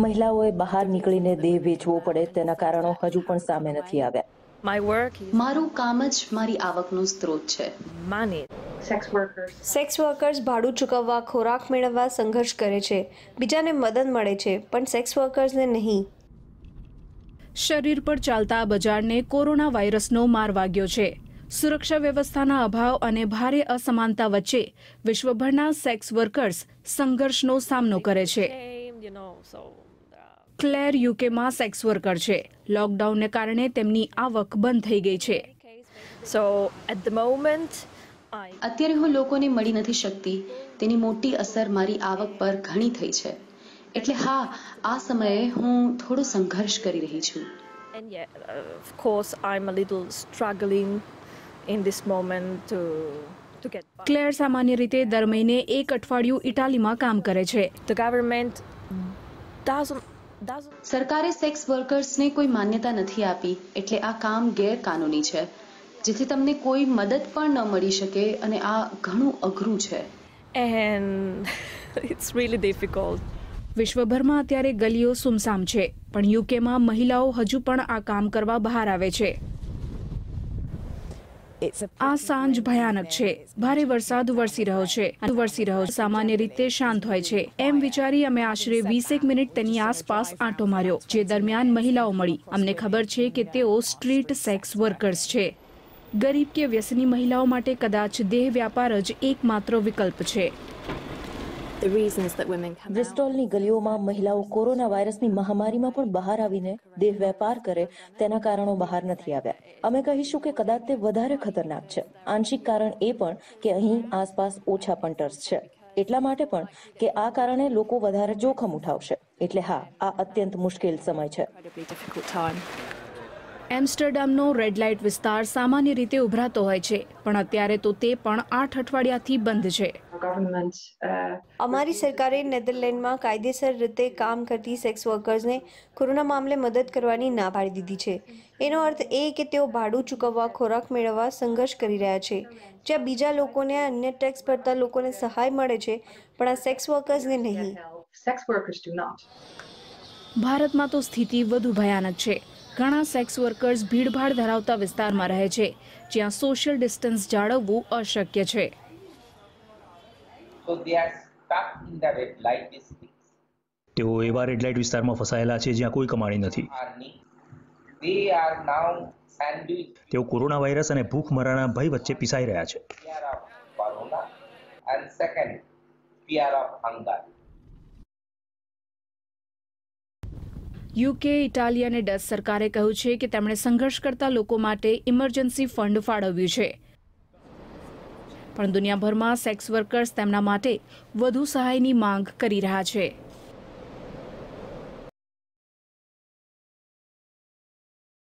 મહિલાઓએ બહાર નીકળીને દેહ વેચવો પડે તેના કારણો હજુ પણ સામે નથી આવ્યા મારું કામ જ મારી આવકનો સ્ત્રોત છે સેક્સ વર્કર્સ ભાડું ચૂકવવા ખોરાક મેળવવા સંઘર્ષ કરે છે બીજાને મદદ મળે છે પણ સેક્સ વર્કર્સને નહીં શરીર પર ચાલતા બજારને કોરોના વાયરસનો માર વાગ્યો છે સુરક્ષા વ્યવસ્થાના અભાવ અને ભારે અસમાનતા વચ્ચે વિશ્વભરના સેક્સ વર્કર્સ સંઘર્ષનો સામનો કરે છે ક્લેર યુકેમાં સેક્સ વર્કર છે લોકડાઉનને કારણે તેમની આવક બંધ થઈ ગઈ છે સો એટ ધ મોમેન્ટ અત્યારે હું લોકોને મળી નથી શકતી તેની મોટી અસર મારી આવક પર ઘણી થઈ છે એટલે હા આ સમયે હું થોડો સંઘર્ષ કરી રહી છું And yeah, of course, I'm a in this moment to moment to clear સામાન્ય રીતે દર મહિને એક અઠવાડિયું ઇટાલીમાં કામ કરે છે ધ ગવર્મેન્ટ doesn't સરકારે સેક્સ વર્કર્સને કોઈ માન્યતા નથી આપી એટલે આ કામ ગેરકાનૂની છે જેથી તમને કોઈ મદદ પણ ન મળી શકે અને આ ઘણું અઘરું છે એન્ડ ઇટ્સ રિયલી ડિફિકલ્ટ વિશ્વભરમાં અત્યારે ગલીઓ સુમસામ છે પણ યુકેમાં મહિલાઓ હજુ પણ આ કામ કરવા બહાર આવે છે આ સાંજ ભયાનક છે ભારે વરસાદ વરસી રહ્યો છે વરસી રહ્યો સામાન્ય રીતે શાંત હોય છે એમ વિચારી અમે આશરે વીસેક મિનિટ તેની આસપાસ આંટો માર્યો જે દરમિયાન મહિલાઓ મળી અમને ખબર છે કે તેઓ સ્ટ્રીટ સેક્સ વર્કર્સ છે ગરીબ કે વ્યસની મહિલાઓ માટે કદાચ દેહ વ્યાપાર જ એકમાત્ર વિકલ્પ છે બ્રિસ્ટોલની ગલીઓમાં મહિલાઓ કોરોના વાયરસની મહામારીમાં પણ બહાર આવીને દેહ વેપાર કરે તેના કારણો બહાર નથી આવ્યા અમે કહીશું કે કદાચ તે વધારે ખતરનાક છે આંશિક કારણ એ પણ કે અહીં આસપાસ ઓછા પંટર્સ છે એટલા માટે પણ કે આ કારણે લોકો વધારે જોખમ ઉઠાવશે એટલે હા આ અત્યંત મુશ્કેલ સમય છે એમ્સ્ટરડામનો રેડ લાઇટ વિસ્તાર સામાન્ય રીતે ઉભરાતો હોય છે પણ અત્યારે તો તે પણ આઠ અઠવાડિયાથી બંધ છે Uh, અમારી સરકારે નેધરલેન્ડમાં કાયદેસર રીતે કામ કરતી સેક્સ વર્કર્સને કોરોના મામલે મદદ કરવાની ના પાડી દીધી છે એનો અર્થ એ કે તેઓ ભાડું ચૂકવવા ખોરાક મેળવવા સંઘર્ષ કરી રહ્યા છે જ્યાં બીજા લોકોને અન્ય ટેક્સ ભરતા લોકોને સહાય મળે છે પણ આ સેક્સ વર્કર્સને નહીં ભારતમાં તો સ્થિતિ વધુ ભયાનક છે ઘણા સેક્સ વર્કર્સ ભીડભાડ ધરાવતા વિસ્તારમાં રહે છે જ્યાં સોશિયલ ડિસ્ટન્સ જાળવવું અશક્ય છે so they are stuck in the red light district તેઓ એવા રેડ લાઇટ વિસ્તારમાં ફસાયેલા છે જ્યાં કોઈ કમાણી નથી they are now sandwiched તેઓ કોરોના વાયરસ અને ભૂખમરાના ભય વચ્ચે પીસાઈ રહ્યા છે corona and second fear of hunger UK Italy અને ડચ સરકારે કહ્યું છે કે તેમણે સંઘર્ષ કરતા લોકો માટે ઇમરજન્સી ફંડ ફાળવ્યું છે પણ દુનિયાભરમાં સેક્સ વર્કર્સ તેમના માટે વધુ સહાયની માંગ કરી રહ્યા છે